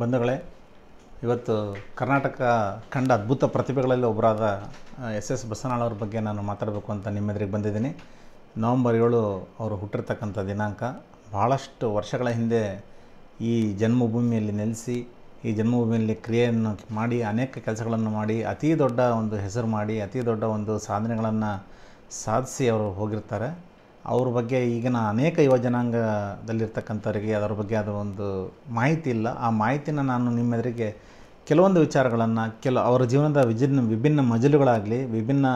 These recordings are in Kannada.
ಬಂಧುಗಳೇ ಇವತ್ತು ಕರ್ನಾಟಕ ಕಂಡ ಅದ್ಭುತ ಪ್ರತಿಭೆಗಳಲ್ಲಿ ಒಬ್ಬರಾದ ಎಸ್ ಎಸ್ ಅವ್ರ ಬಗ್ಗೆ ನಾನು ಮಾತಾಡಬೇಕು ಅಂತ ನಿಮ್ಮ ಎದುರಿಗೆ ಬಂದಿದ್ದೀನಿ ನವಂಬರ್ ಏಳು ಅವರು ಹುಟ್ಟಿರ್ತಕ್ಕಂಥ ದಿನಾಂಕ ಭಾಳಷ್ಟು ವರ್ಷಗಳ ಹಿಂದೆ ಈ ಜನ್ಮಭೂಮಿಯಲ್ಲಿ ನೆಲೆಸಿ ಈ ಜನ್ಮಭೂಮಿಯಲ್ಲಿ ಕ್ರಿಯೆಯನ್ನು ಮಾಡಿ ಅನೇಕ ಕೆಲಸಗಳನ್ನು ಮಾಡಿ ಅತೀ ದೊಡ್ಡ ಒಂದು ಹೆಸರು ಮಾಡಿ ಅತೀ ದೊಡ್ಡ ಒಂದು ಸಾಧನೆಗಳನ್ನು ಸಾಧಿಸಿ ಅವರು ಹೋಗಿರ್ತಾರೆ ಅವ್ರ ಬಗ್ಗೆ ಈಗಿನ ಅನೇಕ ಯುವಜನಾಂಗದಲ್ಲಿರ್ತಕ್ಕಂಥವರಿಗೆ ಅದರ ಬಗ್ಗೆ ಅದು ಒಂದು ಮಾಹಿತಿ ಇಲ್ಲ ಆ ಮಾಹಿತಿನ ನಾನು ನಿಮ್ಮೆದುರಿಗೆ ಕೆಲವೊಂದು ವಿಚಾರಗಳನ್ನು ಕೆಲ ಅವರ ಜೀವನದ ವಿಭಿನ್ನ ವಿಭಿನ್ನ ಮಜಲುಗಳಾಗಲಿ ವಿಭಿನ್ನ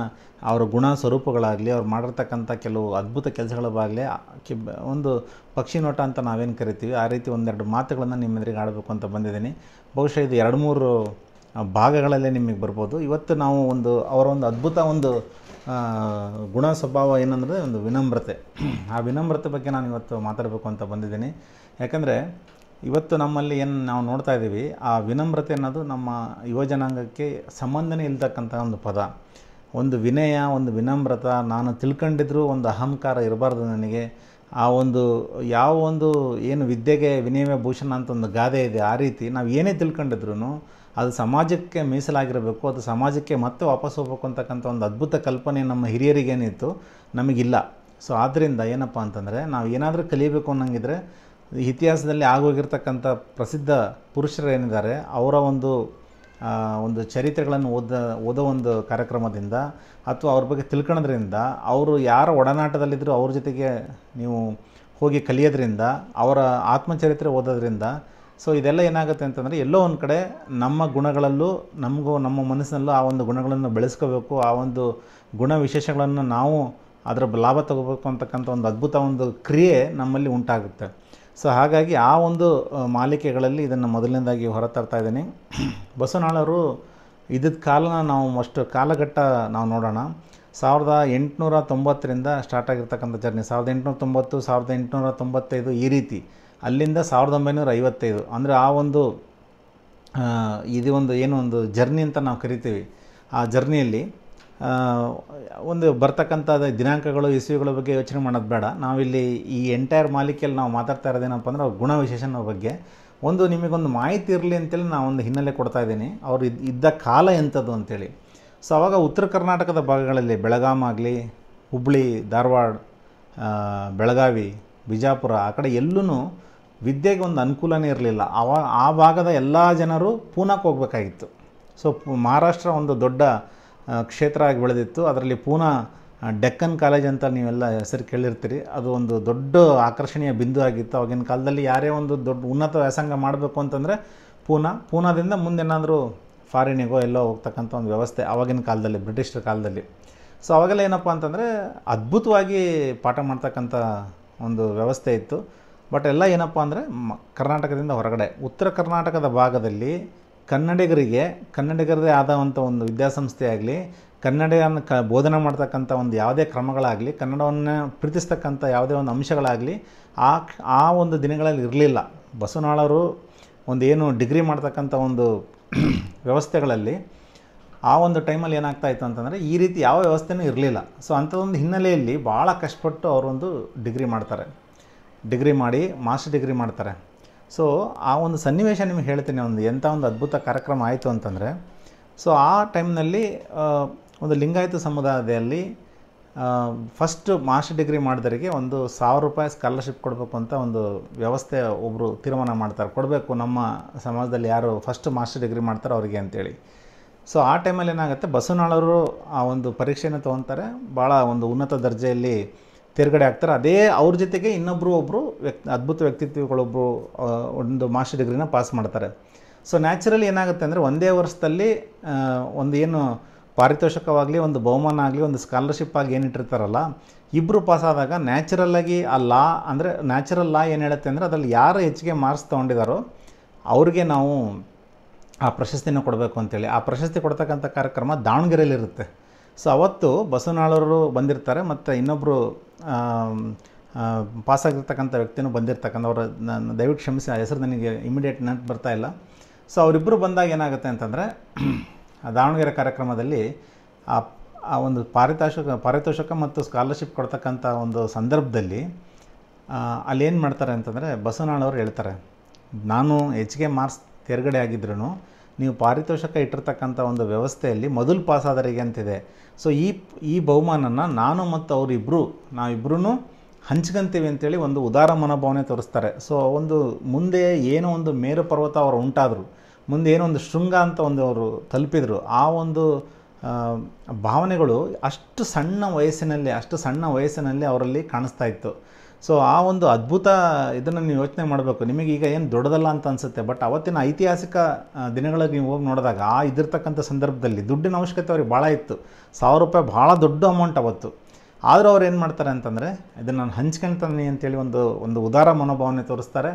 ಅವರ ಗುಣ ಸ್ವರೂಪಗಳಾಗಲಿ ಅವ್ರು ಮಾಡಿರ್ತಕ್ಕಂಥ ಕೆಲವು ಅದ್ಭುತ ಕೆಲಸಗಳಾಗಲಿ ಒಂದು ಪಕ್ಷಿ ನೋಟ ಅಂತ ನಾವೇನು ಕರಿತೀವಿ ಆ ರೀತಿ ಒಂದೆರಡು ಮಾತುಗಳನ್ನು ನಿಮ್ಮೆದುರಿಗೆ ಆಡಬೇಕು ಅಂತ ಬಂದಿದ್ದೀನಿ ಬಹುಶಃ ಇದು ಎರಡು ಮೂರು ಭಾಗಗಳಲ್ಲೇ ನಿಮಗೆ ಬರ್ಬೋದು ಇವತ್ತು ನಾವು ಒಂದು ಅವರ ಒಂದು ಅದ್ಭುತ ಒಂದು ಗುಣ ಸ್ವಭಾವ ಏನಂದರೆ ಒಂದು ವಿನಮ್ರತೆ ಆ ವಿನಮ್ರತೆ ಬಗ್ಗೆ ನಾನು ಇವತ್ತು ಮಾತಾಡಬೇಕು ಅಂತ ಬಂದಿದ್ದೀನಿ ಯಾಕಂದರೆ ಇವತ್ತು ನಮ್ಮಲ್ಲಿ ಏನು ನಾವು ನೋಡ್ತಾ ಇದ್ದೀವಿ ಆ ವಿನಮ್ರತೆ ಅನ್ನೋದು ನಮ್ಮ ಯುವಜನಾಂಗಕ್ಕೆ ಸಂಬಂಧನೇ ಇಲ್ತಕ್ಕಂಥ ಒಂದು ಪದ ಒಂದು ವಿನಯ ಒಂದು ವಿನಮ್ರತ ನಾನು ತಿಳ್ಕೊಂಡಿದ್ರೂ ಒಂದು ಅಹಂಕಾರ ಇರಬಾರ್ದು ನನಗೆ ಆ ಒಂದು ಯಾವ ಒಂದು ಏನು ವಿದ್ಯೆಗೆ ವಿನಿಮಯ ಭೂಷಣ ಅಂತ ಒಂದು ಗಾದೆ ಇದೆ ಆ ರೀತಿ ನಾವು ಏನೇ ತಿಳ್ಕೊಂಡಿದ್ರು ಅದು ಸಮಾಜಕ್ಕೆ ಮೀಸಲಾಗಿರಬೇಕು ಅದು ಸಮಾಜಕ್ಕೆ ಮತ್ತೆ ವಾಪಸ್ ಹೋಗ್ಬೇಕು ಅಂತಕ್ಕಂಥ ಒಂದು ಅದ್ಭುತ ಕಲ್ಪನೆ ನಮ್ಮ ಹಿರಿಯರಿಗೇನಿತ್ತು ನಮಗಿಲ್ಲ ಸೊ ಆದ್ದರಿಂದ ಏನಪ್ಪ ಅಂತಂದರೆ ನಾವು ಏನಾದರೂ ಕಲಿಬೇಕು ಅನ್ನಂಗಿದ್ರೆ ಇತಿಹಾಸದಲ್ಲಿ ಆಗೋಗಿರ್ತಕ್ಕಂಥ ಪ್ರಸಿದ್ಧ ಪುರುಷರು ಏನಿದ್ದಾರೆ ಅವರ ಒಂದು ಒಂದು ಚರಿತ್ರೆಗಳನ್ನು ಓದ ಓದೋ ಒಂದು ಕಾರ್ಯಕ್ರಮದಿಂದ ಅಥವಾ ಅವ್ರ ಬಗ್ಗೆ ತಿಳ್ಕೊಳೋದ್ರಿಂದ ಅವರು ಯಾರ ಒಡನಾಟದಲ್ಲಿದ್ದರೂ ಅವ್ರ ಜೊತೆಗೆ ನೀವು ಹೋಗಿ ಕಲಿಯೋದ್ರಿಂದ ಅವರ ಆತ್ಮಚರಿತ್ರೆ ಓದೋದ್ರಿಂದ ಸೊ ಇದೆಲ್ಲ ಏನಾಗುತ್ತೆ ಅಂತಂದರೆ ಎಲ್ಲೋ ಒಂದು ಕಡೆ ನಮ್ಮ ಗುಣಗಳಲ್ಲೂ ನಮಗೂ ನಮ್ಮ ಮನಸ್ಸಿನಲ್ಲೂ ಆ ಒಂದು ಗುಣಗಳನ್ನು ಬೆಳೆಸ್ಕೋಬೇಕು ಆ ಒಂದು ಗುಣ ವಿಶೇಷಗಳನ್ನು ನಾವು ಅದರ ಲಾಭ ತಗೋಬೇಕು ಅಂತಕ್ಕಂಥ ಒಂದು ಅದ್ಭುತ ಒಂದು ಕ್ರಿಯೆ ನಮ್ಮಲ್ಲಿ ಉಂಟಾಗುತ್ತೆ ಸೊ ಹಾಗಾಗಿ ಆ ಒಂದು ಮಾಲಿಕೆಗಳಲ್ಲಿ ಇದನ್ನು ಮೊದಲನೇದಾಗಿ ಹೊರತರ್ತಾ ಇದ್ದೀನಿ ಬಸವನಾಳರು ಇದ್ದ ಕಾಲನ ನಾವು ಅಷ್ಟು ಕಾಲಘಟ್ಟ ನಾವು ನೋಡೋಣ ಸಾವಿರದ ಎಂಟುನೂರ ತೊಂಬತ್ತರಿಂದ ಸ್ಟಾರ್ಟ್ ಆಗಿರ್ತಕ್ಕಂಥ ಜರ್ನಿ ಸಾವಿರದ ಎಂಟುನೂರ ತೊಂಬತ್ತು ಸಾವಿರದ ಎಂಟುನೂರ ತೊಂಬತ್ತೈದು ಈ ರೀತಿ ಅಲ್ಲಿಂದ ಸಾವಿರದ ಒಂಬೈನೂರ ಐವತ್ತೈದು ಅಂದರೆ ಆ ಒಂದು ಇದು ಒಂದು ಏನು ಒಂದು ಜರ್ನಿ ಅಂತ ನಾವು ಕರಿತೀವಿ ಆ ಜರ್ನಿಯಲ್ಲಿ ಒಂದು ಬರ್ತಕ್ಕಂಥ ದಿನಾಂಕಗಳು ಇಸ್ವಿಗಳ ಬಗ್ಗೆ ಯೋಚನೆ ಮಾಡೋದು ಬೇಡ ನಾವಿಲ್ಲಿ ಈ ಎಂಟೈರ್ ಮಾಲಿಕೆಯಲ್ಲಿ ನಾವು ಮಾತಾಡ್ತಾ ಇರೋದೇನಪ್ಪ ಅಂದರೆ ಅವ್ರ ಗುಣವಿಶೇಷನ ಬಗ್ಗೆ ಒಂದು ನಿಮಗೊಂದು ಮಾಹಿತಿ ಇರಲಿ ಅಂತೇಳಿ ನಾನು ಒಂದು ಹಿನ್ನೆಲೆ ಕೊಡ್ತಾ ಇದ್ದೀನಿ ಅವ್ರು ಇದ್ದ ಕಾಲ ಎಂಥದ್ದು ಅಂತೇಳಿ ಸೊ ಅವಾಗ ಉತ್ತರ ಕರ್ನಾಟಕದ ಭಾಗಗಳಲ್ಲಿ ಬೆಳಗಾಂ ಆಗಲಿ ಹುಬ್ಬಳ್ಳಿ ಧಾರವಾಡ ಬೆಳಗಾವಿ ಬಿಜಾಪುರ ಆ ಕಡೆ ಎಲ್ಲೂ ವಿದ್ಯೆಗೆ ಒಂದು ಅನುಕೂಲನೇ ಇರಲಿಲ್ಲ ಆವಾಗ ಆ ಭಾಗದ ಎಲ್ಲ ಜನರು ಪೂನಕ್ಕೆ ಹೋಗ್ಬೇಕಾಗಿತ್ತು ಸೊ ಮಹಾರಾಷ್ಟ್ರ ಒಂದು ದೊಡ್ಡ ಕ್ಷೇತ್ರ ಆಗಿ ಬೆಳೆದಿತ್ತು ಅದರಲ್ಲಿ ಪೂನಾ ಡೆಕ್ಕನ್ ಕಾಲೇಜ್ ಅಂತ ನೀವೆಲ್ಲ ಹೆಸರು ಕೇಳಿರ್ತೀರಿ ಅದು ಒಂದು ದೊಡ್ಡ ಆಕರ್ಷಣೀಯ ಬಿಂದು ಆಗಿತ್ತು ಆಗಿನ ಕಾಲದಲ್ಲಿ ಯಾರೇ ಒಂದು ದೊಡ್ಡ ಉನ್ನತ ವ್ಯಾಸಂಗ ಮಾಡಬೇಕು ಅಂತಂದರೆ ಪೂನಾ ಪೂನಾದಿಂದ ಮುಂದೇನಾದರೂ ಫಾರಿನಿಗೋ ಎಲ್ಲೋ ಹೋಗ್ತಕ್ಕಂಥ ಒಂದು ವ್ಯವಸ್ಥೆ ಆವಾಗಿನ ಕಾಲದಲ್ಲಿ ಬ್ರಿಟಿಷರ ಕಾಲದಲ್ಲಿ ಸೊ ಅವಾಗೆಲ್ಲ ಏನಪ್ಪ ಅಂತಂದರೆ ಅದ್ಭುತವಾಗಿ ಪಾಠ ಮಾಡ್ತಕ್ಕಂಥ ಒಂದು ವ್ಯವಸ್ಥೆ ಇತ್ತು ಬಟ್ ಎಲ್ಲ ಏನಪ್ಪ ಅಂದರೆ ಮ ಕರ್ನಾಟಕದಿಂದ ಹೊರಗಡೆ ಉತ್ತರ ಕರ್ನಾಟಕದ ಭಾಗದಲ್ಲಿ ಕನ್ನಡಿಗರಿಗೆ ಕನ್ನಡಿಗರದೇ ಆದಂಥ ಒಂದು ವಿದ್ಯಾಸಂಸ್ಥೆ ಆಗಲಿ ಕನ್ನಡವನ್ನು ಕ ಬೋಧನೆ ಮಾಡ್ತಕ್ಕಂಥ ಒಂದು ಯಾವುದೇ ಕ್ರಮಗಳಾಗಲಿ ಕನ್ನಡವನ್ನು ಪ್ರೀತಿಸ್ತಕ್ಕಂಥ ಯಾವುದೇ ಒಂದು ಅಂಶಗಳಾಗಲಿ ಆ ಆ ಒಂದು ದಿನಗಳಲ್ಲಿ ಇರಲಿಲ್ಲ ಬಸವನಾಳರು ಒಂದು ಏನು ಡಿಗ್ರಿ ಮಾಡ್ತಕ್ಕಂಥ ಒಂದು ವ್ಯವಸ್ಥೆಗಳಲ್ಲಿ ಆ ಒಂದು ಟೈಮಲ್ಲಿ ಏನಾಗ್ತಾ ಇತ್ತು ಅಂತಂದರೆ ಈ ರೀತಿ ಯಾವ ವ್ಯವಸ್ಥೆನೂ ಇರಲಿಲ್ಲ ಸೊ ಅಂಥದ್ದೊಂದು ಹಿನ್ನೆಲೆಯಲ್ಲಿ ಭಾಳ ಕಷ್ಟಪಟ್ಟು ಅವರೊಂದು ಡಿಗ್ರಿ ಮಾಡ್ತಾರೆ ಡಿಗ್ರಿ ಮಾಡಿ ಮಾಸ್ಟರ್ ಡಿಗ್ರಿ ಮಾಡ್ತಾರೆ ಸೊ ಆ ಒಂದು ಸನ್ನಿವೇಶ ನಿಮ್ಗೆ ಹೇಳ್ತೀನಿ ಒಂದು ಎಂಥ ಒಂದು ಅದ್ಭುತ ಕಾರ್ಯಕ್ರಮ ಆಯಿತು ಅಂತಂದರೆ ಸೊ ಆ ಟೈಮ್ನಲ್ಲಿ ಒಂದು ಲಿಂಗಾಯತ ಸಮುದಾಯದಲ್ಲಿ ಫಸ್ಟ್ ಮಾಸ್ಟರ್ ಡಿಗ್ರಿ ಮಾಡಿದವರಿಗೆ ಒಂದು ಸಾವಿರ ರೂಪಾಯಿ ಸ್ಕಾಲರ್ಶಿಪ್ ಕೊಡಬೇಕು ಅಂತ ಒಂದು ವ್ಯವಸ್ಥೆ ಒಬ್ಬರು ತೀರ್ಮಾನ ಮಾಡ್ತಾರೆ ಕೊಡಬೇಕು ನಮ್ಮ ಸಮಾಜದಲ್ಲಿ ಯಾರು ಫಸ್ಟ್ ಮಾಸ್ಟರ್ ಡಿಗ್ರಿ ಮಾಡ್ತಾರೋ ಅವರಿಗೆ ಅಂತೇಳಿ ಸೊ ಆ ಟೈಮಲ್ಲಿ ಏನಾಗುತ್ತೆ ಬಸವನಾಳವರು ಆ ಒಂದು ಪರೀಕ್ಷೆನ ತೊಗೊತಾರೆ ಭಾಳ ಒಂದು ಉನ್ನತ ದರ್ಜೆಯಲ್ಲಿ ತೇರ್ಗಡೆ ಆಗ್ತಾರೆ ಅದೇ ಅವ್ರ ಜೊತೆಗೆ ಇನ್ನೊಬ್ಬರು ಒಬ್ಬರು ವ್ಯಕ್ತಿ ಅದ್ಭುತ ವ್ಯಕ್ತಿತ್ವಗಳೊಬ್ಬರು ಒಂದು ಮಾಸ್ಟರ್ ಡಿಗ್ರಿನ ಪಾಸ್ ಮಾಡ್ತಾರೆ ಸೊ ನ್ಯಾಚುರಲಿ ಏನಾಗುತ್ತೆ ಅಂದರೆ ಒಂದೇ ವರ್ಷದಲ್ಲಿ ಒಂದು ಏನು ಪಾರಿತೋಷಕವಾಗಲಿ ಒಂದು ಬಹುಮಾನ ಆಗಲಿ ಒಂದು ಸ್ಕಾಲರ್ಶಿಪ್ ಆಗಿ ಏನಿಟ್ಟಿರ್ತಾರಲ್ಲ ಇಬ್ಬರು ಪಾಸಾದಾಗ ನ್ಯಾಚುರಲ್ಲಾಗಿ ಆ ಲಾ ಅಂದರೆ ನ್ಯಾಚುರಲ್ ಲಾ ಏನು ಹೇಳುತ್ತೆ ಅಂದರೆ ಅದರಲ್ಲಿ ಯಾರು ಹೆಚ್ಚಿಗೆ ಮಾರ್ಕ್ಸ್ ತೊಗೊಂಡಿದ್ದಾರೋ ಅವ್ರಿಗೆ ನಾವು ಆ ಪ್ರಶಸ್ತಿನ ಕೊಡಬೇಕು ಅಂತೇಳಿ ಆ ಪ್ರಶಸ್ತಿ ಕೊಡ್ತಕ್ಕಂಥ ಕಾರ್ಯಕ್ರಮ ದಾವಣಗೆರೆಯಲ್ಲಿರುತ್ತೆ ಸೊ ಅವತ್ತು ಬಸವನಾಳವರು ಬಂದಿರ್ತಾರೆ ಮತ್ತು ಇನ್ನೊಬ್ಬರು ಪಾಸಾಗಿರ್ತಕ್ಕಂಥ ವ್ಯಕ್ತಿನೂ ಬಂದಿರ್ತಕ್ಕಂಥ ಅವರ ನಾನು ದಯವಿಟ್ಟು ಕ್ಷಮಿಸಿ ಆ ಹೆಸರು ನನಗೆ ಇಮಿಡಿಯೇಟ್ ನೆನಪು ಬರ್ತಾ ಇಲ್ಲ ಸೊ ಅವರಿಬ್ಬರು ಬಂದಾಗ ಏನಾಗುತ್ತೆ ಅಂತಂದರೆ ದಾವಣಗೆರೆ ಕಾರ್ಯಕ್ರಮದಲ್ಲಿ ಆ ಆ ಒಂದು ಪಾರಿತೋಷಕ ಪಾರಿತೋಷಕ ಮತ್ತು ಸ್ಕಾಲರ್ಶಿಪ್ ಕೊಡ್ತಕ್ಕಂಥ ಒಂದು ಸಂದರ್ಭದಲ್ಲಿ ಅಲ್ಲೇನು ಮಾಡ್ತಾರೆ ಅಂತಂದರೆ ಬಸವನಾಳವರು ಹೇಳ್ತಾರೆ ನಾನು ಹೆಚ್ಚಿಗೆ ಮಾರ್ಕ್ಸ್ ತೆರ್ಗಡೆ ಆಗಿದ್ರು ನೀವು ಪಾರಿತೋಷಕ ಇಟ್ಟಿರ್ತಕ್ಕಂಥ ಒಂದು ವ್ಯವಸ್ಥೆಯಲ್ಲಿ ಮೊದಲು ಪಾಸಾದರಿಗೆ ಅಂತಿದೆ ಸೊ ಈ ಈ ಬಹುಮಾನನ ನಾನು ಮತ್ತು ಅವರಿಬ್ಬರು ನಾವಿಬ್ಬರೂ ಹಂಚ್ಕೊಂತೀವಿ ಅಂತೇಳಿ ಒಂದು ಉದಾರ ಮನೋಭಾವನೆ ತೋರಿಸ್ತಾರೆ ಸೊ ಒಂದು ಮುಂದೆ ಏನೋ ಒಂದು ಮೇರು ಪರ್ವತ ಅವರು ಉಂಟಾದರು ಮುಂದೆ ಏನೋ ಒಂದು ಶೃಂಗ ಅಂತ ಒಂದು ಅವರು ತಲುಪಿದರು ಆ ಒಂದು ಭಾವನೆಗಳು ಅಷ್ಟು ಸಣ್ಣ ವಯಸ್ಸಿನಲ್ಲಿ ಅಷ್ಟು ಸಣ್ಣ ವಯಸ್ಸಿನಲ್ಲಿ ಅವರಲ್ಲಿ ಕಾಣಿಸ್ತಾ ಇತ್ತು ಸೊ ಆ ಒಂದು ಅದ್ಭುತ ಇದನ್ನು ನೀವು ಯೋಚನೆ ಮಾಡಬೇಕು ನಿಮಗೆ ಈಗ ಏನು ದೊಡ್ಡದಲ್ಲ ಅಂತ ಅನಿಸುತ್ತೆ ಬಟ್ ಅವತ್ತಿನ ಐತಿಹಾಸಿಕ ದಿನಗಳಲ್ಲಿ ನೀವು ಹೋಗಿ ನೋಡಿದಾಗ ಆ ಇದಿರ್ತಕ್ಕಂಥ ಸಂದರ್ಭದಲ್ಲಿ ದುಡ್ಡಿನ ಅವಶ್ಯಕತೆ ಅವ್ರಿಗೆ ಭಾಳ ಇತ್ತು ಸಾವಿರ ರೂಪಾಯಿ ಭಾಳ ದೊಡ್ಡ ಅಮೌಂಟ್ ಅವತ್ತು ಆದರೂ ಅವ್ರು ಏನು ಮಾಡ್ತಾರೆ ಅಂತಂದರೆ ಇದನ್ನು ನಾನು ಹಂಚ್ಕೊಳ್ತಾನೆ ಅಂತೇಳಿ ಒಂದು ಒಂದು ಉದಾರ ಮನೋಭಾವನೆ ತೋರಿಸ್ತಾರೆ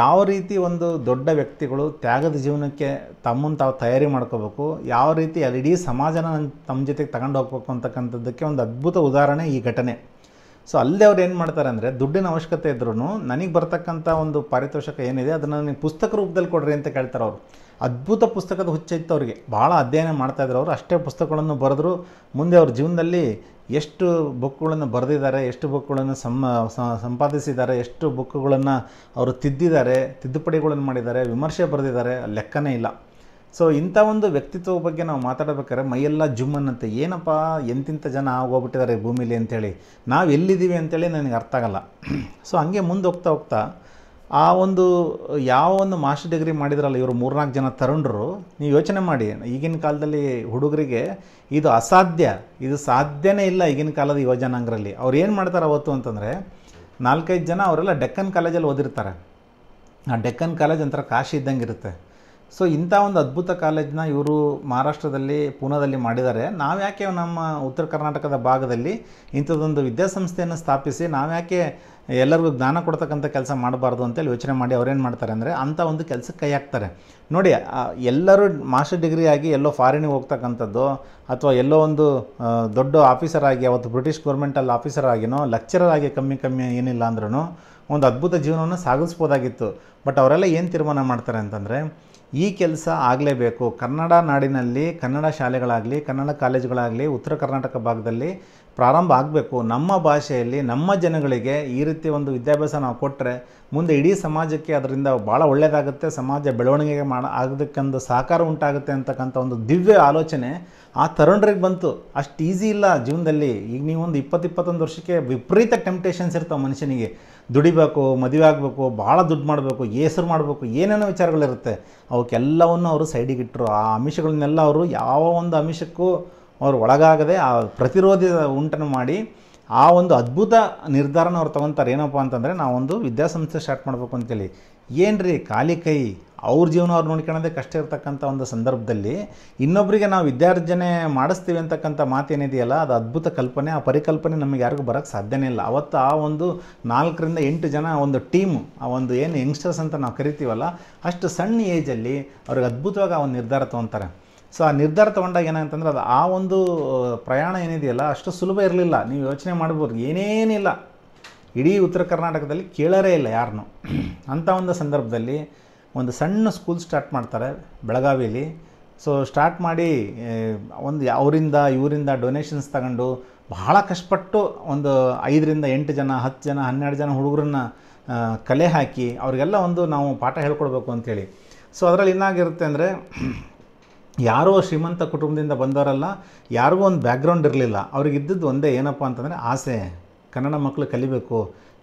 ಯಾವ ರೀತಿ ಒಂದು ದೊಡ್ಡ ವ್ಯಕ್ತಿಗಳು ತ್ಯಾಗದ ಜೀವನಕ್ಕೆ ತಮ್ಮನ್ನು ತಾವು ತಯಾರಿ ಮಾಡ್ಕೋಬೇಕು ಯಾವ ರೀತಿ ಅಲ್ಲಿ ಇಡೀ ಸಮಾಜನ ತಮ್ಮ ಜೊತೆಗೆ ತಗೊಂಡು ಹೋಗ್ಬೇಕು ಅಂತಕ್ಕಂಥದ್ದಕ್ಕೆ ಒಂದು ಅದ್ಭುತ ಉದಾಹರಣೆ ಈ ಘಟನೆ ಸೊ ಅಲ್ಲದೆ ಅವ್ರು ಏನು ಮಾಡ್ತಾರೆ ಅಂದರೆ ದುಡ್ಡಿನ ಅವಶ್ಯಕತೆ ಇದ್ರೂ ನನಗೆ ಬರ್ತಕ್ಕಂಥ ಒಂದು ಪಾರಿತೋಷಕ ಏನಿದೆ ಅದನ್ನು ನನಗೆ ಪುಸ್ತಕ ರೂಪದಲ್ಲಿ ಕೊಡ್ರಿ ಅಂತ ಕೇಳ್ತಾರೆ ಅವರು ಅದ್ಭುತ ಪುಸ್ತಕದ ಹುಚ್ಚಿತ್ತು ಅವರಿಗೆ ಭಾಳ ಅಧ್ಯಯನ ಇದ್ರು ಅವರು ಅಷ್ಟೇ ಪುಸ್ತಕಗಳನ್ನು ಬರೆದ್ರು ಮುಂದೆ ಅವ್ರ ಜೀವನದಲ್ಲಿ ಎಷ್ಟು ಬುಕ್ಗಳನ್ನು ಬರೆದಿದ್ದಾರೆ ಎಷ್ಟು ಬುಕ್ಗಳನ್ನು ಸಂಪಾದಿಸಿದ್ದಾರೆ ಎಷ್ಟು ಬುಕ್ಗಳನ್ನು ಅವರು ತಿದ್ದಿದ್ದಾರೆ ತಿದ್ದುಪಡಿಗಳನ್ನು ಮಾಡಿದ್ದಾರೆ ವಿಮರ್ಶೆ ಬರೆದಿದ್ದಾರೆ ಲೆಕ್ಕನೇ ಇಲ್ಲ ಸೊ ಇಂಥ ಒಂದು ವ್ಯಕ್ತಿತ್ವ ಬಗ್ಗೆ ನಾವು ಮಾತಾಡಬೇಕಾದ್ರೆ ಮೈಯೆಲ್ಲ ಜುಮ್ಮನ್ ಅಂತ ಏನಪ್ಪ ಎಂತಿಂಥ ಜನ ಆಗೋಗ್ಬಿಟ್ಟಿದ್ದಾರೆ ಭೂಮಿಲಿ ಅಂತೇಳಿ ನಾವು ಎಲ್ಲಿದ್ದೀವಿ ಅಂತೇಳಿ ನನಗೆ ಅರ್ಥ ಆಗಲ್ಲ ಸೊ ಹಂಗೆ ಮುಂದೆ ಹೋಗ್ತಾ ಹೋಗ್ತಾ ಆ ಒಂದು ಯಾವ ಒಂದು ಮಾಸ್ಟರ್ ಡಿಗ್ರಿ ಮಾಡಿದ್ರಲ್ಲ ಇವರು ಮೂರ್ನಾಲ್ಕು ಜನ ತರುಣರು ನೀವು ಯೋಚನೆ ಮಾಡಿ ಈಗಿನ ಕಾಲದಲ್ಲಿ ಹುಡುಗರಿಗೆ ಇದು ಅಸಾಧ್ಯ ಇದು ಸಾಧ್ಯನೇ ಇಲ್ಲ ಈಗಿನ ಕಾಲದ ಯುವಜನಾಂಗರಲ್ಲಿ ಅವ್ರು ಏನು ಮಾಡ್ತಾರೆ ಅವತ್ತು ಅಂತಂದರೆ ನಾಲ್ಕೈದು ಜನ ಅವರೆಲ್ಲ ಡೆಕ್ಕನ್ ಕಾಲೇಜಲ್ಲಿ ಓದಿರ್ತಾರೆ ಆ ಡೆಕ್ಕನ್ ಕಾಲೇಜ್ ಒಂಥರ ಕಾಶಿ ಇದ್ದಂಗೆ ಇರುತ್ತೆ ಸೊ ಇಂಥ ಒಂದು ಅದ್ಭುತ ಕಾಲೇಜನ್ನ ಇವರು ಮಹಾರಾಷ್ಟ್ರದಲ್ಲಿ ಪೂನಾದಲ್ಲಿ ಮಾಡಿದ್ದಾರೆ ನಾವು ಯಾಕೆ ನಮ್ಮ ಉತ್ತರ ಕರ್ನಾಟಕದ ಭಾಗದಲ್ಲಿ ಇಂಥದ್ದೊಂದು ವಿದ್ಯಾಸಂಸ್ಥೆಯನ್ನು ಸ್ಥಾಪಿಸಿ ನಾವು ಯಾಕೆ ಎಲ್ಲರಿಗೂ ಜ್ಞಾನ ಕೊಡ್ತಕ್ಕಂಥ ಕೆಲಸ ಮಾಡಬಾರ್ದು ಅಂತೇಳಿ ಯೋಚನೆ ಮಾಡಿ ಅವ್ರೇನು ಮಾಡ್ತಾರೆ ಅಂದರೆ ಅಂಥ ಒಂದು ಕೆಲಸಕ್ಕೆ ಕೈ ಹಾಕ್ತಾರೆ ನೋಡಿ ಎಲ್ಲರೂ ಮಾಸ್ಟರ್ ಡಿಗ್ರಿ ಆಗಿ ಎಲ್ಲೋ ಫಾರಿನಿಗೆ ಹೋಗ್ತಕ್ಕಂಥದ್ದು ಅಥವಾ ಎಲ್ಲೋ ಒಂದು ದೊಡ್ಡ ಆಫೀಸರ್ ಆಗಿ ಅವತ್ತು ಬ್ರಿಟಿಷ್ ಗೌರ್ಮೆಂಟಲ್ಲಿ ಆಫೀಸರ್ ಆಗಿನೋ ಲೆಕ್ಚರರ್ ಆಗಿ ಕಮ್ಮಿ ಕಮ್ಮಿ ಏನಿಲ್ಲ ಅಂದ್ರೂ ಒಂದು ಅದ್ಭುತ ಜೀವನವನ್ನು ಸಾಗಿಸ್ಬೋದಾಗಿತ್ತು ಬಟ್ ಅವರೆಲ್ಲ ಏನು ತೀರ್ಮಾನ ಮಾಡ್ತಾರೆ ಅಂತಂದರೆ ಈ ಕೆಲಸ ಆಗಲೇಬೇಕು ಕನ್ನಡ ನಾಡಿನಲ್ಲಿ ಕನ್ನಡ ಶಾಲೆಗಳಾಗಲಿ ಕನ್ನಡ ಕಾಲೇಜುಗಳಾಗಲಿ ಉತ್ತರ ಕರ್ನಾಟಕ ಭಾಗದಲ್ಲಿ ಪ್ರಾರಂಭ ಆಗಬೇಕು ನಮ್ಮ ಭಾಷೆಯಲ್ಲಿ ನಮ್ಮ ಜನಗಳಿಗೆ ಈ ರೀತಿ ಒಂದು ವಿದ್ಯಾಭ್ಯಾಸ ನಾವು ಕೊಟ್ಟರೆ ಮುಂದೆ ಇಡೀ ಸಮಾಜಕ್ಕೆ ಅದರಿಂದ ಭಾಳ ಒಳ್ಳೆಯದಾಗುತ್ತೆ ಸಮಾಜ ಬೆಳವಣಿಗೆಗೆ ಮಾಡ ಆಗೋದಕ್ಕೊಂದು ಸಹಕಾರ ಉಂಟಾಗುತ್ತೆ ಅಂತಕ್ಕಂಥ ಒಂದು ದಿವ್ಯ ಆಲೋಚನೆ ಆ ತರುಣರಿಗೆ ಬಂತು ಅಷ್ಟು ಈಸಿ ಇಲ್ಲ ಜೀವನದಲ್ಲಿ ಈಗ ನೀವೊಂದು ಇಪ್ಪತ್ತು ಇಪ್ಪತ್ತೊಂದು ವರ್ಷಕ್ಕೆ ವಿಪರೀತ ಟೆಂಪ್ಟೇಷನ್ಸ್ ಇರ್ತಾವೆ ಮನುಷ್ಯನಿಗೆ ದುಡಿಬೇಕು ಮದುವೆ ಆಗಬೇಕು ಭಾಳ ದುಡ್ಡು ಮಾಡಬೇಕು ಹೆಸರು ಮಾಡಬೇಕು ಏನೇನೋ ವಿಚಾರಗಳಿರುತ್ತೆ ಅವಕ್ಕೆಲ್ಲವನ್ನು ಅವರು ಸೈಡಿಗೆ ಇಟ್ಟರು ಆ ಅಂಶಗಳನ್ನೆಲ್ಲ ಅವರು ಯಾವ ಒಂದು ಅಂಶಕ್ಕೂ ಅವರು ಒಳಗಾಗದೆ ಆ ಪ್ರತಿರೋಧ ಉಂಟನ್ನು ಮಾಡಿ ಆ ಒಂದು ಅದ್ಭುತ ನಿರ್ಧಾರನ ಅವ್ರು ತೊಗೊತಾರೆ ಏನಪ್ಪ ಅಂತಂದರೆ ನಾವೊಂದು ವಿದ್ಯಾಸಂಸ್ಥೆ ಸ್ಟಾರ್ಟ್ ಮಾಡಬೇಕು ಅಂತೇಳಿ ಏನು ರೀ ಖಾಲಿ ಕೈ ಅವ್ರ ಜೀವನ ಅವ್ರು ನೋಡ್ಕೊಳ್ಳೋದೇ ಕಷ್ಟ ಇರತಕ್ಕಂಥ ಒಂದು ಸಂದರ್ಭದಲ್ಲಿ ಇನ್ನೊಬ್ಬರಿಗೆ ನಾವು ವಿದ್ಯಾರ್ಜನೆ ಮಾಡಿಸ್ತೀವಿ ಅಂತಕ್ಕಂಥ ಮಾತೇನಿದೆಯಲ್ಲ ಅದು ಅದ್ಭುತ ಕಲ್ಪನೆ ಆ ಪರಿಕಲ್ಪನೆ ನಮಗೆ ಯಾರಿಗೂ ಬರೋಕ್ಕೆ ಸಾಧ್ಯನೇ ಇಲ್ಲ ಅವತ್ತು ಆ ಒಂದು ನಾಲ್ಕರಿಂದ ಎಂಟು ಜನ ಒಂದು ಟೀಮ್ ಆ ಒಂದು ಏನು ಯಂಗ್ಸ್ಟರ್ಸ್ ಅಂತ ನಾವು ಕರಿತೀವಲ್ಲ ಅಷ್ಟು ಸಣ್ಣ ಏಜಲ್ಲಿ ಅವ್ರಿಗೆ ಅದ್ಭುತವಾಗಿ ಆ ಒಂದು ನಿರ್ಧಾರ ತೊಗೊತಾರೆ ಸೊ ಆ ನಿರ್ಧಾರ ತೊಗೊಂಡಾಗ ಏನಂತಂದ್ರೆ ಅದು ಆ ಒಂದು ಪ್ರಯಾಣ ಏನಿದೆಯಲ್ಲ ಅಷ್ಟು ಸುಲಭ ಇರಲಿಲ್ಲ ನೀವು ಯೋಚನೆ ಮಾಡ್ಬೋದು ಏನೇನಿಲ್ಲ ಇಡೀ ಉತ್ತರ ಕರ್ನಾಟಕದಲ್ಲಿ ಕೇಳರೇ ಇಲ್ಲ ಯಾರನ್ನೂ ಅಂಥ ಒಂದು ಸಂದರ್ಭದಲ್ಲಿ ಒಂದು ಸಣ್ಣ ಸ್ಕೂಲ್ ಸ್ಟಾರ್ಟ್ ಮಾಡ್ತಾರೆ ಬೆಳಗಾವಿಯಲ್ಲಿ ಸೊ ಸ್ಟಾರ್ಟ್ ಮಾಡಿ ಒಂದು ಅವರಿಂದ ಇವರಿಂದ ಡೊನೇಷನ್ಸ್ ತಗೊಂಡು ಬಹಳ ಕಷ್ಟಪಟ್ಟು ಒಂದು ಐದರಿಂದ ಎಂಟು ಜನ ಹತ್ತು ಜನ ಹನ್ನೆರಡು ಜನ ಹುಡುಗರನ್ನ ಕಲೆ ಹಾಕಿ ಅವರಿಗೆಲ್ಲ ಒಂದು ನಾವು ಪಾಠ ಹೇಳ್ಕೊಡ್ಬೇಕು ಅಂಥೇಳಿ ಸೊ ಅದರಲ್ಲಿ ಏನಾಗಿರುತ್ತೆ ಅಂದರೆ ಯಾರೋ ಶ್ರೀಮಂತ ಕುಟುಂಬದಿಂದ ಬಂದವರಲ್ಲ ಯಾರಿಗೂ ಒಂದು ಬ್ಯಾಕ್ಗ್ರೌಂಡ್ ಇರಲಿಲ್ಲ ಅವ್ರಿಗೆ ಇದ್ದದ್ದು ಒಂದೇ ಏನಪ್ಪ ಅಂತಂದರೆ ಆಸೆ ಕನ್ನಡ ಮಕ್ಕಳು ಕಲಿಬೇಕು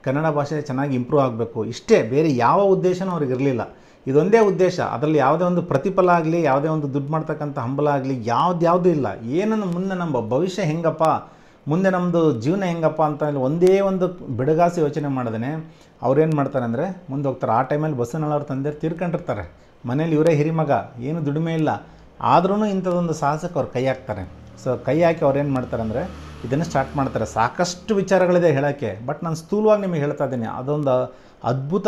ಕನ್ನಡ ಭಾಷೆ ಚೆನ್ನಾಗಿ ಇಂಪ್ರೂವ್ ಆಗಬೇಕು ಇಷ್ಟೇ ಬೇರೆ ಯಾವ ಉದ್ದೇಶನೂ ಅವ್ರಿಗೆ ಇರಲಿಲ್ಲ ಇದೊಂದೇ ಉದ್ದೇಶ ಅದರಲ್ಲಿ ಯಾವುದೇ ಒಂದು ಪ್ರತಿಫಲ ಆಗಲಿ ಯಾವುದೇ ಒಂದು ದುಡ್ಡು ಮಾಡ್ತಕ್ಕಂಥ ಹಂಬಲ ಆಗಲಿ ಯಾವ್ದು ಇಲ್ಲ ಏನನ್ನು ಮುಂದೆ ನಮ್ಮ ಭವಿಷ್ಯ ಹೆಂಗಪ್ಪ ಮುಂದೆ ನಮ್ಮದು ಜೀವನ ಹೆಂಗಪ್ಪ ಅಂತ ಒಂದೇ ಒಂದು ಬಿಡಗಾಸಿ ಯೋಚನೆ ಮಾಡಿದ್ರೆ ಅವ್ರೇನು ಮಾಡ್ತಾರೆ ಅಂದರೆ ಮುಂದೆ ಹೋಗ್ತಾರೆ ಆ ಟೈಮಲ್ಲಿ ಅವ್ರ ತಂದೆ ತೀರ್ಕೊಂಡಿರ್ತಾರೆ ಮನೇಲಿ ಇವರೇ ಹಿರಿಮಗ ಏನು ದುಡಿಮೆ ಇಲ್ಲ ಆದ್ರೂ ಇಂಥದ್ದೊಂದು ಸಾಹಸಕ್ಕೆ ಅವ್ರು ಕೈ ಹಾಕ್ತಾರೆ ಸೊ ಕೈ ಹಾಕಿ ಅವ್ರು ಏನು ಮಾಡ್ತಾರೆ ಅಂದರೆ ಇದನ್ನು ಸ್ಟಾರ್ಟ್ ಮಾಡ್ತಾರೆ ಸಾಕಷ್ಟು ವಿಚಾರಗಳಿದೆ ಹೇಳೋಕ್ಕೆ ಬಟ್ ನಾನು ಸ್ಥೂಲವಾಗಿ ನಿಮಗೆ ಹೇಳ್ತಾ ಇದ್ದೀನಿ ಅದೊಂದು ಅದ್ಭುತ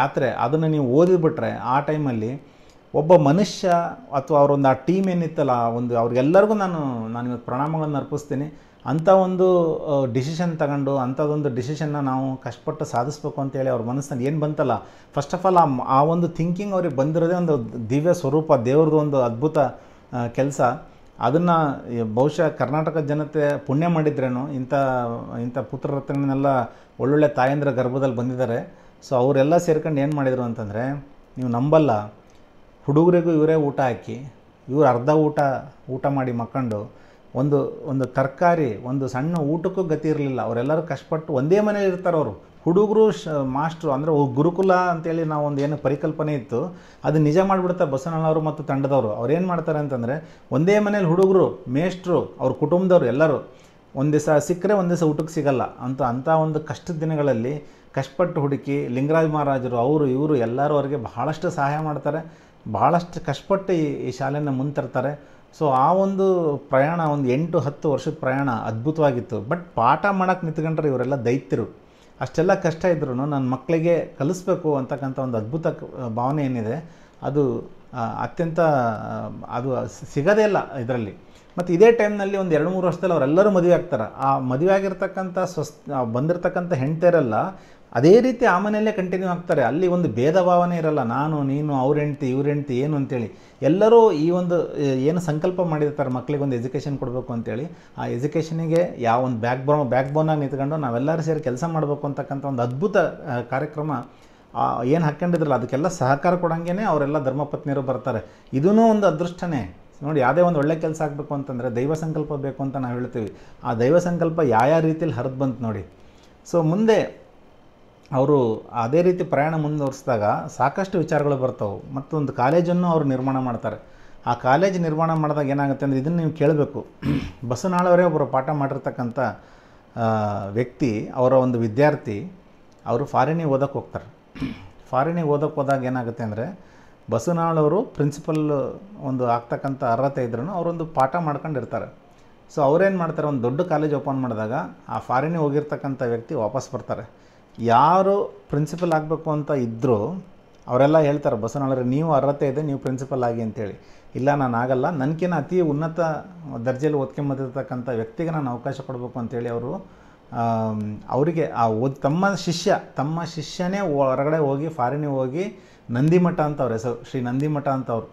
ಯಾತ್ರೆ ಅದನ್ನು ನೀವು ಓದಿಬಿಟ್ರೆ ಆ ಟೈಮಲ್ಲಿ ಒಬ್ಬ ಮನುಷ್ಯ ಅಥವಾ ಅವರೊಂದು ಆ ಟೀಮ್ ಏನಿತ್ತಲ್ಲ ಒಂದು ಅವ್ರಿಗೆಲ್ಲರಿಗೂ ನಾನು ನಾನು ಇವತ್ತು ಪ್ರಣಾಮಗಳನ್ನು ಅರ್ಪಿಸ್ತೀನಿ ಅಂಥ ಒಂದು ಡಿಸಿಷನ್ ತಗೊಂಡು ಅಂಥದ್ದೊಂದು ಡಿಸಿಷನ್ನ ನಾವು ಕಷ್ಟಪಟ್ಟು ಸಾಧಿಸ್ಬೇಕು ಅಂತೇಳಿ ಅವ್ರ ಮನಸ್ಸಿನಲ್ಲಿ ಏನು ಬಂತಲ್ಲ ಫಸ್ಟ್ ಆಫ್ ಆಲ್ ಆ ಒಂದು ಥಿಂಕಿಂಗ್ ಅವ್ರಿಗೆ ಬಂದಿರೋದೇ ಒಂದು ದಿವ್ಯ ಸ್ವರೂಪ ದೇವ್ರದ್ದು ಒಂದು ಅದ್ಭುತ ಕೆಲಸ ಅದನ್ನು ಬಹುಶಃ ಕರ್ನಾಟಕ ಜನತೆ ಪುಣ್ಯ ಮಾಡಿದ್ರೇನು ಇಂಥ ಇಂಥ ಪುತ್ರರತ್ನನ್ನೆಲ್ಲ ಒಳ್ಳೊಳ್ಳೆ ತಾಯಂದ್ರ ಗರ್ಭದಲ್ಲಿ ಬಂದಿದ್ದಾರೆ ಸೊ ಅವರೆಲ್ಲ ಸೇರ್ಕೊಂಡು ಏನು ಮಾಡಿದರು ಅಂತಂದರೆ ನೀವು ನಂಬಲ್ಲ ಹುಡುಗರಿಗೂ ಇವರೇ ಊಟ ಹಾಕಿ ಇವರು ಅರ್ಧ ಊಟ ಊಟ ಮಾಡಿ ಮಕ್ಕಂಡು ಒಂದು ಒಂದು ತರಕಾರಿ ಒಂದು ಸಣ್ಣ ಊಟಕ್ಕೂ ಗತಿ ಇರಲಿಲ್ಲ ಅವರೆಲ್ಲರೂ ಕಷ್ಟಪಟ್ಟು ಒಂದೇ ಮನೇಲಿ ಇರ್ತಾರೆ ಅವರು ಹುಡುಗರು ಶ ಮಾಸ್ಟ್ರು ಅಂದರೆ ಗುರುಕುಲ ಅಂತೇಳಿ ನಾವು ಒಂದು ಏನು ಪರಿಕಲ್ಪನೆ ಇತ್ತು ಅದು ನಿಜ ಮಾಡಿಬಿಡ್ತಾರೆ ಬಸವಣ್ಣನವರು ಮತ್ತು ತಂಡದವರು ಅವ್ರು ಏನು ಮಾಡ್ತಾರೆ ಅಂತಂದರೆ ಒಂದೇ ಮನೇಲಿ ಹುಡುಗರು ಮೇಷ್ಟ್ರು ಅವ್ರ ಕುಟುಂಬದವರು ಎಲ್ಲರೂ ಒಂದು ದಿವಸ ಸಿಕ್ಕರೆ ಒಂದು ದಿವಸ ಊಟಕ್ಕೆ ಸಿಗಲ್ಲ ಅಂತ ಅಂಥ ಒಂದು ಕಷ್ಟದ ದಿನಗಳಲ್ಲಿ ಕಷ್ಟಪಟ್ಟು ಹುಡುಕಿ ಲಿಂಗರಾಜ ಮಹಾರಾಜರು ಅವರು ಇವರು ಎಲ್ಲರೂ ಅವರಿಗೆ ಬಹಳಷ್ಟು ಸಹಾಯ ಮಾಡ್ತಾರೆ ಭಾಳಷ್ಟು ಕಷ್ಟಪಟ್ಟು ಈ ಈ ಶಾಲೆಯನ್ನು ಮುಂತರ್ತಾರೆ ಸೊ ಆ ಒಂದು ಪ್ರಯಾಣ ಒಂದು ಎಂಟು ಹತ್ತು ವರ್ಷದ ಪ್ರಯಾಣ ಅದ್ಭುತವಾಗಿತ್ತು ಬಟ್ ಪಾಠ ಮಾಡೋಕ್ಕೆ ನಿಂತ್ಕೊಂಡ್ರೆ ಇವರೆಲ್ಲ ದೈತ್ಯರು ಅಷ್ಟೆಲ್ಲ ಕಷ್ಟ ಇದ್ರೂ ನನ್ನ ಮಕ್ಕಳಿಗೆ ಕಲಿಸ್ಬೇಕು ಅಂತಕ್ಕಂಥ ಒಂದು ಅದ್ಭುತ ಭಾವನೆ ಏನಿದೆ ಅದು ಅತ್ಯಂತ ಅದು ಸಿಗೋದೇ ಇಲ್ಲ ಇದರಲ್ಲಿ ಮತ್ತು ಇದೇ ಟೈಮ್ನಲ್ಲಿ ಒಂದು ಎರಡು ಮೂರು ವರ್ಷದಲ್ಲಿ ಅವರೆಲ್ಲರೂ ಮದುವೆ ಆಗ್ತಾರೆ ಆ ಮದುವೆ ಆಗಿರ್ತಕ್ಕಂಥ ಸ್ವಸ್ ಬಂದಿರತಕ್ಕಂಥ ಹೆಂಡ್ತಿಯರೆಲ್ಲ ಅದೇ ರೀತಿ ಆ ಮನೆಯಲ್ಲೇ ಕಂಟಿನ್ಯೂ ಆಗ್ತಾರೆ ಅಲ್ಲಿ ಒಂದು ಭೇದ ಭಾವನೆ ಇರಲ್ಲ ನಾನು ನೀನು ಅವ್ರ ಹೆಂಡ್ತಿ ಇವ್ರ ಹೆಂಡ್ತಿ ಏನು ಅಂತೇಳಿ ಎಲ್ಲರೂ ಈ ಒಂದು ಏನು ಸಂಕಲ್ಪ ಮಾಡಿರ್ತಾರೆ ಮಕ್ಕಳಿಗೆ ಒಂದು ಎಜುಕೇಷನ್ ಕೊಡಬೇಕು ಅಂತೇಳಿ ಆ ಎಜುಕೇಷನಿಗೆ ಯಾವ ಒಂದು ಬ್ಯಾಕ್ ಬೋನ್ ಬ್ಯಾಕ್ ಬೋನಾಗಿ ನಿಂತ್ಕೊಂಡು ನಾವೆಲ್ಲರೂ ಸೇರಿ ಕೆಲಸ ಮಾಡಬೇಕು ಅಂತಕ್ಕಂಥ ಒಂದು ಅದ್ಭುತ ಕಾರ್ಯಕ್ರಮ ಏನು ಹಾಕ್ಕೊಂಡಿದ್ರಲ್ಲ ಅದಕ್ಕೆಲ್ಲ ಸಹಕಾರ ಕೊಡೋಂಗೇನೆ ಅವರೆಲ್ಲ ಧರ್ಮಪತ್ನಿಯರು ಬರ್ತಾರೆ ಇದೂ ಒಂದು ಅದೃಷ್ಟನೇ ನೋಡಿ ಯಾವುದೇ ಒಂದು ಒಳ್ಳೆ ಕೆಲಸ ಆಗಬೇಕು ಅಂತಂದರೆ ದೈವ ಸಂಕಲ್ಪ ಬೇಕು ಅಂತ ನಾವು ಹೇಳ್ತೀವಿ ಆ ದೈವ ಸಂಕಲ್ಪ ಯಾವ ಯಾವ ರೀತಿಯಲ್ಲಿ ಹರಿದು ಬಂತು ನೋಡಿ ಸೊ ಮುಂದೆ ಅವರು ಅದೇ ರೀತಿ ಪ್ರಯಾಣ ಮುಂದುವರಿಸಿದಾಗ ಸಾಕಷ್ಟು ವಿಚಾರಗಳು ಬರ್ತವೆ ಮತ್ತೊಂದು ಕಾಲೇಜನ್ನು ಅವರು ನಿರ್ಮಾಣ ಮಾಡ್ತಾರೆ ಆ ಕಾಲೇಜ್ ನಿರ್ಮಾಣ ಮಾಡಿದಾಗ ಏನಾಗುತ್ತೆ ಅಂದರೆ ಇದನ್ನು ನೀವು ಕೇಳಬೇಕು ಬಸನಾಳವರೇ ಒಬ್ಬರು ಪಾಠ ಮಾಡಿರ್ತಕ್ಕಂಥ ವ್ಯಕ್ತಿ ಅವರ ಒಂದು ವಿದ್ಯಾರ್ಥಿ ಅವರು ಫಾರಿನಿಗೆ ಓದೋಕೆ ಹೋಗ್ತಾರೆ ಫಾರಿನಿಗೆ ಓದೋಕೆ ಹೋದಾಗ ಏನಾಗುತ್ತೆ ಅಂದರೆ ಬಸವನಾಳವರು ಪ್ರಿನ್ಸಿಪಲ್ ಒಂದು ಆಗ್ತಕ್ಕಂಥ ಅರ್ಹತೆ ಇದ್ರೂ ಅವರೊಂದು ಪಾಠ ಮಾಡ್ಕೊಂಡಿರ್ತಾರೆ ಸೊ ಅವ್ರೇನು ಮಾಡ್ತಾರೆ ಒಂದು ದೊಡ್ಡ ಕಾಲೇಜ್ ಓಪನ್ ಮಾಡಿದಾಗ ಆ ಫಾರಿನಿಗೆ ಹೋಗಿರ್ತಕ್ಕಂಥ ವ್ಯಕ್ತಿ ವಾಪಸ್ ಬರ್ತಾರೆ ಯಾರು ಪ್ರಿನ್ಸಿಪಲ್ ಆಗಬೇಕು ಅಂತ ಇದ್ದರೂ ಅವರೆಲ್ಲ ಹೇಳ್ತಾರೆ ಬಸವನಳ್ಳರಿ ನೀವು ಅರ್ಹತೆ ಇದೆ ನೀವು ಪ್ರಿನ್ಸಿಪಲ್ ಆಗಿ ಅಂತೇಳಿ ಇಲ್ಲ ನಾನು ಆಗಲ್ಲ ನನಗಿನ್ನ ಅತಿ ಉನ್ನತ ದರ್ಜೆಯಲ್ಲಿ ಓದ್ಕೊಂಬಂದಿರ್ತಕ್ಕಂಥ ವ್ಯಕ್ತಿಗೆ ನಾನು ಅವಕಾಶ ಕೊಡಬೇಕು ಅಂತೇಳಿ ಅವರು ಅವರಿಗೆ ಆ ಓದ್ ತಮ್ಮ ಶಿಷ್ಯ ತಮ್ಮ ಶಿಷ್ಯನೇ ಹೊರಗಡೆ ಹೋಗಿ ಫಾರಿನಿಗೆ ಹೋಗಿ ನಂದಿಮಠ ಅಂತ ಅವ್ರ ಹೆಸರು ಶ್ರೀ ನಂದಿಮಠ ಅಂತ ಅವರು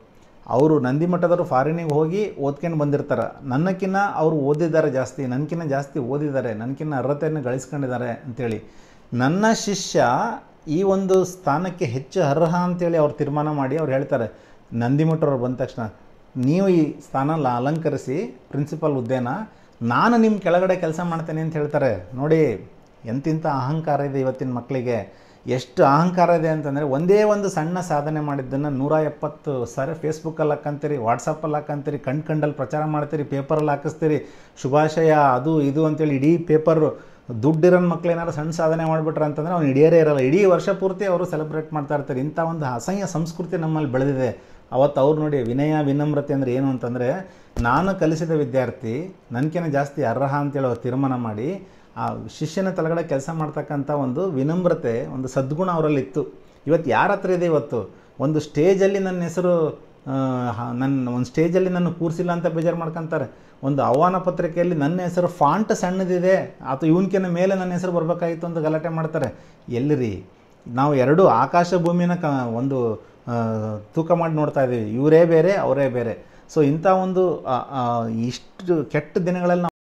ಅವರು ನಂದಿಮಠದವರು ಫಾರಿನಿಗೆ ಹೋಗಿ ಓದ್ಕೊಂಡು ಬಂದಿರ್ತಾರೆ ನನ್ನಕ್ಕಿನ್ನ ಅವರು ಓದಿದ್ದಾರೆ ಜಾಸ್ತಿ ನನಗಿನ್ನ ಜಾಸ್ತಿ ಓದಿದ್ದಾರೆ ನನಗಿನ್ನ ಅರ್ಹತೆಯನ್ನು ಗಳಿಸ್ಕೊಂಡಿದ್ದಾರೆ ಅಂತೇಳಿ ನನ್ನ ಶಿಷ್ಯ ಈ ಒಂದು ಸ್ಥಾನಕ್ಕೆ ಹೆಚ್ಚು ಅರ್ಹ ಅಂತೇಳಿ ಅವ್ರು ತೀರ್ಮಾನ ಮಾಡಿ ಅವ್ರು ಹೇಳ್ತಾರೆ ಅವರು ಬಂದ ತಕ್ಷಣ ನೀವು ಈ ಸ್ಥಾನ ಅಲಂಕರಿಸಿ ಪ್ರಿನ್ಸಿಪಲ್ ಹುದ್ದೆನ ನಾನು ನಿಮ್ಮ ಕೆಳಗಡೆ ಕೆಲಸ ಮಾಡ್ತೇನೆ ಅಂತ ಹೇಳ್ತಾರೆ ನೋಡಿ ಎಂತಿಂಥ ಅಹಂಕಾರ ಇದೆ ಇವತ್ತಿನ ಮಕ್ಕಳಿಗೆ ಎಷ್ಟು ಅಹಂಕಾರ ಇದೆ ಅಂತಂದರೆ ಒಂದೇ ಒಂದು ಸಣ್ಣ ಸಾಧನೆ ಮಾಡಿದ್ದನ್ನು ನೂರ ಎಪ್ಪತ್ತು ಸಾರಿ ಫೇಸ್ಬುಕ್ಕಲ್ಲಿ ಹಾಕಂತೀರಿ ವಾಟ್ಸಪ್ಪಲ್ಲಿ ಹಾಕಂತೀರಿ ಕಣ್ ಕಂಡಲ್ಲಿ ಪ್ರಚಾರ ಮಾಡ್ತೀರಿ ಪೇಪರಲ್ಲಿ ಹಾಕಿಸ್ತೀರಿ ಶುಭಾಶಯ ಅದು ಇದು ಅಂತೇಳಿ ಇಡೀ ಪೇಪರು ದುಡ್ಡಿರೋ ಮಕ್ಳು ಏನಾರು ಸಣ್ಣ ಸಾಧನೆ ಮಾಡಿಬಿಟ್ರೆ ಅಂತಂದರೆ ಅವ್ನು ಹಿಡಿಯರೇ ಇರಲ್ಲ ಇಡೀ ವರ್ಷ ಪೂರ್ತಿ ಅವರು ಸೆಲೆಬ್ರೇಟ್ ಮಾಡ್ತಾ ಇರ್ತಾರೆ ಇಂಥ ಒಂದು ಅಸಹ್ಯ ಸಂಸ್ಕೃತಿ ನಮ್ಮಲ್ಲಿ ಬೆಳೆದಿದೆ ಅವತ್ತು ಅವ್ರು ನೋಡಿ ವಿನಯ ವಿನಮ್ರತೆ ಅಂದರೆ ಏನು ಅಂತಂದರೆ ನಾನು ಕಲಿಸಿದ ವಿದ್ಯಾರ್ಥಿ ನನಗೇನೆ ಜಾಸ್ತಿ ಅರ್ಹ ಅಂತೇಳಿ ಅವ್ರು ತೀರ್ಮಾನ ಮಾಡಿ ಆ ಶಿಷ್ಯನ ತಲೆಗಡೆ ಕೆಲಸ ಮಾಡ್ತಕ್ಕಂಥ ಒಂದು ವಿನಮ್ರತೆ ಒಂದು ಸದ್ಗುಣ ಅವರಲ್ಲಿತ್ತು ಇವತ್ತು ಯಾರ ಹತ್ರ ಇದೆ ಇವತ್ತು ಒಂದು ಸ್ಟೇಜಲ್ಲಿ ನನ್ನ ಹೆಸರು ನನ್ನ ಒಂದು ಸ್ಟೇಜಲ್ಲಿ ನನ್ನ ಕೂರಿಸಿಲ್ಲ ಅಂತ ಬೇಜಾರು ಮಾಡ್ಕೊಂತಾರೆ ಒಂದು ಆಹ್ವಾನ ಪತ್ರಿಕೆಯಲ್ಲಿ ನನ್ನ ಹೆಸರು ಫಾಂಟ್ ಸಣ್ಣದಿದೆ ಅಥವಾ ಇವನಕಿನ ಮೇಲೆ ನನ್ನ ಹೆಸರು ಬರಬೇಕಾಗಿತ್ತು ಅಂತ ಗಲಾಟೆ ಮಾಡ್ತಾರೆ ಎಲ್ಲಿರಿ ನಾವು ಎರಡೂ ಆಕಾಶ ಭೂಮಿನ ಕ ಒಂದು ತೂಕ ಮಾಡಿ ನೋಡ್ತಾ ಇದ್ದೀವಿ ಇವರೇ ಬೇರೆ ಅವರೇ ಬೇರೆ ಸೊ ಇಂಥ ಒಂದು ಇಷ್ಟು ಕೆಟ್ಟ ದಿನಗಳಲ್ಲಿ ನಾವು